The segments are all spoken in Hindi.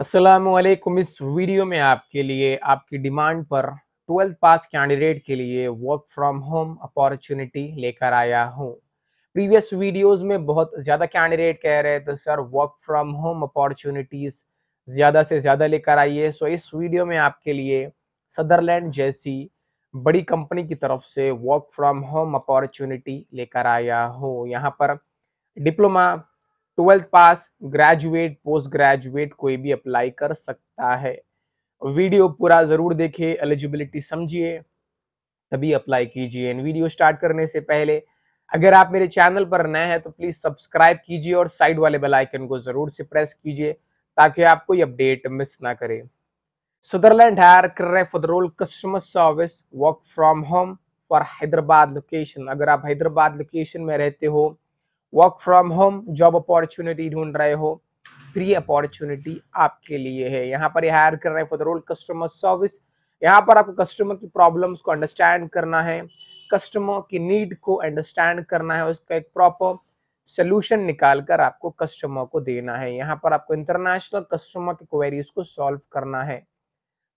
असलम इस वीडियो में आपके लिए आपकी डिमांड पर ट्वेल्थ पास कैंडिडेट के लिए वर्क फ्रॉम होम अपॉर्चुनिटी लेकर आया हूँ प्रीवियस वीडियोस में बहुत ज़्यादा कैंडिडेट कह रहे थे sir work from home opportunities ज़्यादा से ज़्यादा लेकर आइए सो इस वीडियो में आपके लिए सदरलैंड जैसी बड़ी कंपनी की तरफ से वर्क फ्रॉम होम अपॉर्चुनिटी लेकर आया हूँ यहाँ पर diploma twelfth pass graduate post graduate कोई भी अप्लाई कर सकता है वीडियो पूरा जरूर देखिए एलिजिबिलिटी समझिए तभी अप्लाई कीजिए एंड वीडियो स्टार्ट करने से पहले अगर आप मेरे चैनल पर नए हैं तो प्लीज सब्सक्राइब कीजिए और साइड वाले बेल आइकन को जरूर से प्रेस कीजिए ताकि आप कोई अपडेट मिस ना करें सुदरलैंड हायर कर रहे for role customer service work from home for Hyderabad location अगर आप हैदराबाद लोकेशन में रहते हो work from home job opportunity ढूंढ रहे हो फ्री अपॉर्चुनिटी आपके लिए है यहाँ पर हायर कर रहे हैं for the role customer service यहाँ पर आपको कस्टमर की प्रॉब्लम्स को अंडरस्टैंड करना है कस्टमर की नीड को अंडरस्टैंड करना है उसका एक प्रॉपर सोल्यूशन निकाल कर आपको कस्टमर को देना है यहाँ पर आपको इंटरनेशनल कस्टमर की क्वेरीज को सॉल्व करना है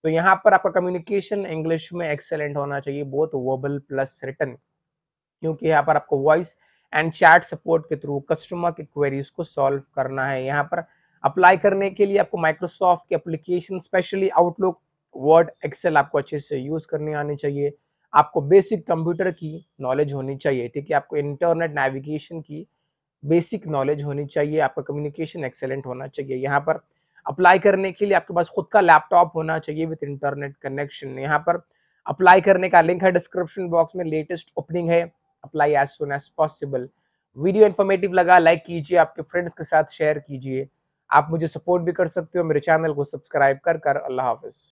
तो यहाँ पर आपका कम्युनिकेशन इंग्लिश में एक्सेलेंट होना चाहिए बोथ वर्बल प्लस रिटर्न क्योंकि यहाँ पर आपको वॉइस एंड चैट सपोर्ट के थ्रू कस्टमर के क्वेरीज को सॉल्व करना है यहाँ पर अप्लाई करने के लिए आपको माइक्रोसॉफ्ट की application specially Outlook Word Excel आपको अच्छे से यूज करने आने चाहिए आपको बेसिक कंप्यूटर की नॉलेज होनी चाहिए ठीक है आपको इंटरनेट नेविगेशन की बेसिक नॉलेज होनी चाहिए आपका कम्युनिकेशन एक्सेलेंट होना चाहिए यहाँ पर अप्लाई करने के लिए आपके पास खुद का लैपटॉप होना चाहिए विद इंटरनेट कनेक्शन यहाँ पर अप्लाई करने का लिंक है डिस्क्रिप्शन बॉक्स में लेटेस्ट ओपनिंग है apply as soon as possible video informative लगा लाइक कीजिए आपके फ्रेंड्स के साथ शेयर कीजिए आप मुझे सपोर्ट भी कर सकते हो मेरे चैनल को सब्सक्राइब कर कर अल्लाह हाफिज़